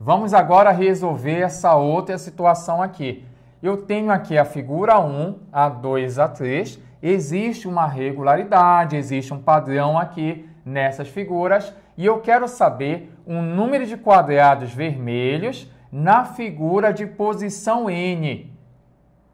Vamos agora resolver essa outra situação aqui. Eu tenho aqui a figura 1, a 2, a 3. Existe uma regularidade, existe um padrão aqui nessas figuras. E eu quero saber o um número de quadrados vermelhos na figura de posição N.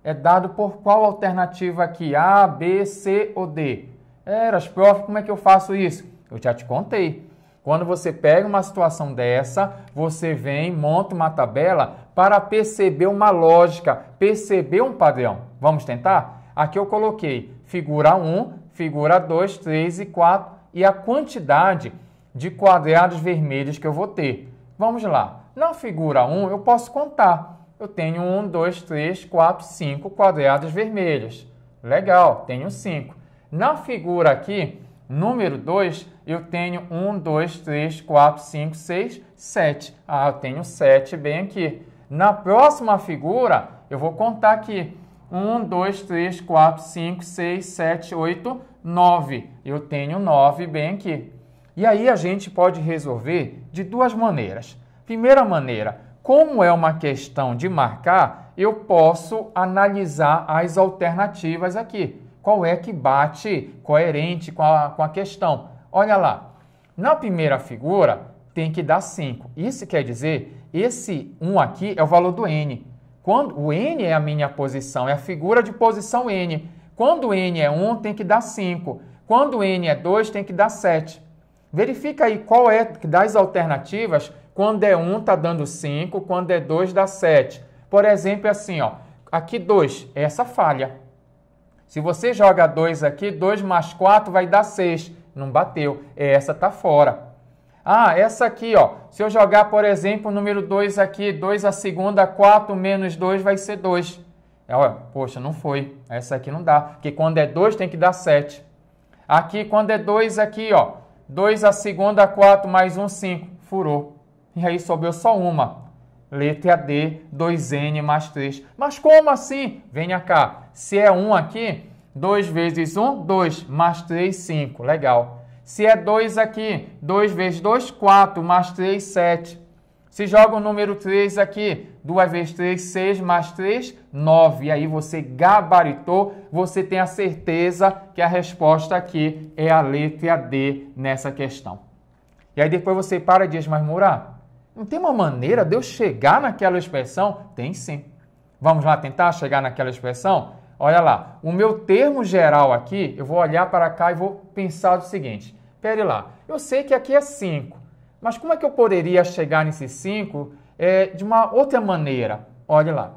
É dado por qual alternativa aqui? A, B, C ou D? Eras, prof, como é que eu faço isso? Eu já te contei. Quando você pega uma situação dessa, você vem, monta uma tabela para perceber uma lógica, perceber um padrão. Vamos tentar? Aqui eu coloquei figura 1, figura 2, 3 e 4 e a quantidade de quadrados vermelhos que eu vou ter. Vamos lá. Na figura 1, eu posso contar. Eu tenho 1, 2, 3, 4, 5 quadrados vermelhos. Legal, tenho 5. Na figura aqui, Número 2, eu tenho 1, 2, 3, 4, 5, 6, 7. Ah, eu tenho 7 bem aqui. Na próxima figura, eu vou contar aqui. 1, 2, 3, 4, 5, 6, 7, 8, 9. Eu tenho 9 bem aqui. E aí a gente pode resolver de duas maneiras. Primeira maneira, como é uma questão de marcar, eu posso analisar as alternativas aqui qual é que bate coerente com a, com a questão. Olha lá, na primeira figura tem que dar 5. Isso quer dizer, esse 1 aqui é o valor do n. Quando o n é a minha posição, é a figura de posição n. Quando n é 1, tem que dar 5. Quando n é 2, tem que dar 7. Verifica aí qual é das alternativas, quando é 1 está dando 5, quando é 2 dá 7. Por exemplo, é assim, ó, aqui 2, é essa falha. Se você joga 2 aqui, 2 mais 4 vai dar 6. Não bateu. É, essa está fora. Ah, essa aqui, ó. Se eu jogar, por exemplo, o número 2 aqui, 2 a segunda, 4 menos 2 vai ser 2. É, poxa, não foi. Essa aqui não dá. Porque quando é 2 tem que dar 7. Aqui, quando é 2 aqui, ó. 2 a segunda, 4 mais 1, um, 5. Furou. E aí sobrou só uma. Letra D, 2n mais 3. Mas como assim? Venha cá. Se é 1 aqui, 2 vezes 1, 2, mais 3, 5. Legal. Se é 2 aqui, 2 vezes 2, 4, mais 3, 7. Se joga o número 3 aqui, 2 vezes 3, 6, mais 3, 9. E aí você gabaritou, você tem a certeza que a resposta aqui é a letra D nessa questão. E aí depois você para e diz, mas esmarmurar. Não tem uma maneira de eu chegar naquela expressão? Tem sim. Vamos lá tentar chegar naquela expressão? Olha lá, o meu termo geral aqui, eu vou olhar para cá e vou pensar o seguinte: Pera lá, eu sei que aqui é 5, mas como é que eu poderia chegar nesse 5 é, de uma outra maneira? Olha lá,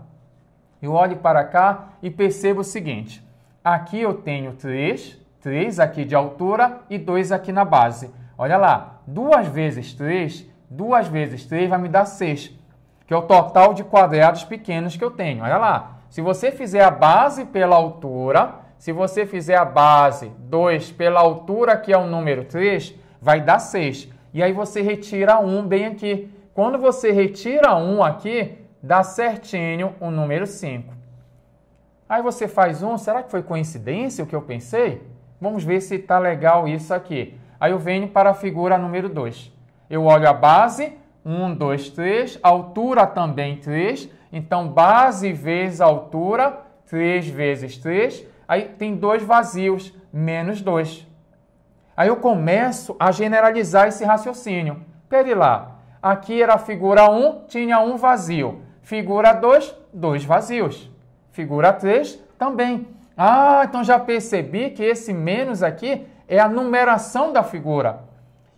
eu olho para cá e percebo o seguinte: aqui eu tenho 3, 3 aqui de altura e 2 aqui na base. Olha lá, duas vezes 3 2 vezes 3 vai me dar 6, que é o total de quadrados pequenos que eu tenho. Olha lá, se você fizer a base pela altura, se você fizer a base 2 pela altura, que é o número 3, vai dar 6. E aí você retira 1 bem aqui. Quando você retira 1 aqui, dá certinho o número 5. Aí você faz 1, será que foi coincidência o que eu pensei? Vamos ver se está legal isso aqui. Aí eu venho para a figura número 2. Eu olho a base, 1, 2, 3, altura também 3, então base vezes altura, 3 vezes 3, aí tem dois vazios, menos 2. Aí eu começo a generalizar esse raciocínio. Pera lá, aqui era a figura 1, tinha um vazio. Figura 2, dois vazios. Figura 3, também. Ah, então já percebi que esse menos aqui é a numeração da figura.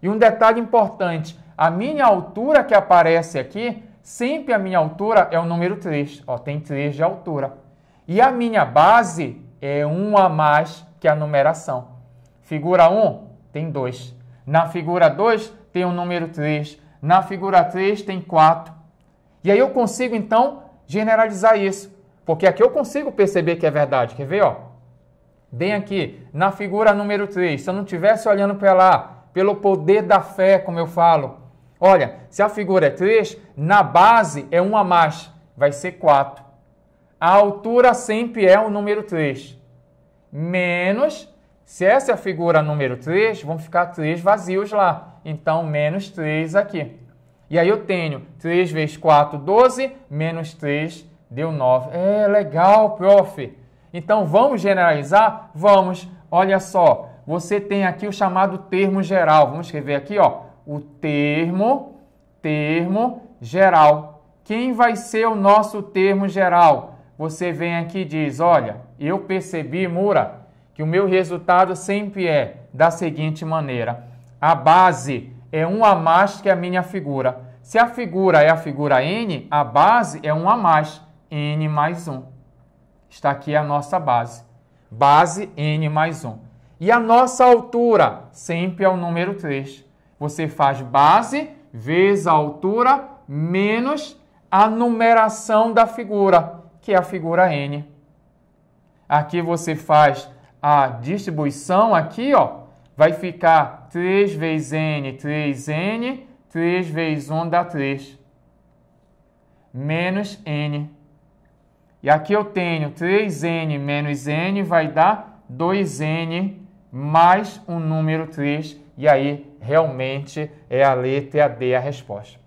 E um detalhe importante, a minha altura que aparece aqui, sempre a minha altura é o número 3, ó, tem 3 de altura. E a minha base é 1 a mais que a numeração. Figura 1 tem 2. Na figura 2 tem o número 3. Na figura 3 tem 4. E aí eu consigo, então, generalizar isso. Porque aqui eu consigo perceber que é verdade. Quer ver? Ó? Bem aqui, na figura número 3, se eu não estivesse olhando para lá pelo poder da fé, como eu falo. Olha, se a figura é 3, na base é 1 a mais, vai ser 4. A altura sempre é o número 3. Menos, se essa é a figura número 3, vão ficar 3 vazios lá. Então, menos 3 aqui. E aí eu tenho 3 vezes 4, 12, menos 3 deu 9. É legal, prof. Então, vamos generalizar? Vamos. Olha só, você tem aqui o chamado termo geral. Vamos escrever aqui, ó, o termo, termo geral. Quem vai ser o nosso termo geral? Você vem aqui e diz, olha, eu percebi, Mura, que o meu resultado sempre é da seguinte maneira. A base é 1 a mais que a minha figura. Se a figura é a figura n, a base é 1 a mais, n mais 1. Está aqui a nossa base. Base n mais 1. E a nossa altura sempre é o número 3. Você faz base vezes a altura menos a numeração da figura, que é a figura n. Aqui você faz a distribuição aqui, ó, vai ficar 3 vezes n, 3n, 3 vezes 1 dá 3, menos n. E aqui eu tenho 3n menos n vai dar 2n mais um número 3, e aí realmente é a letra D a resposta.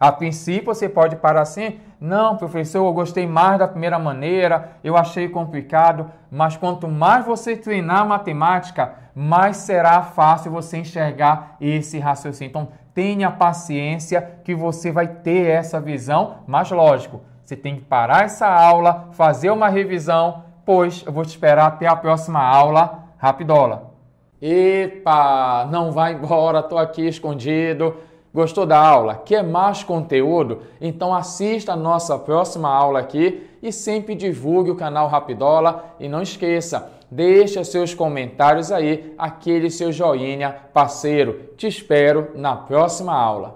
A princípio você pode parar assim, não, professor, eu gostei mais da primeira maneira, eu achei complicado, mas quanto mais você treinar matemática, mais será fácil você enxergar esse raciocínio. Então, tenha paciência que você vai ter essa visão, mas lógico, você tem que parar essa aula, fazer uma revisão, pois eu vou te esperar até a próxima aula. Rapidola. Epa, não vai embora, tô aqui escondido. Gostou da aula? Quer mais conteúdo? Então assista a nossa próxima aula aqui e sempre divulgue o canal Rapidola e não esqueça, deixa seus comentários aí, aquele seu joinha parceiro. Te espero na próxima aula.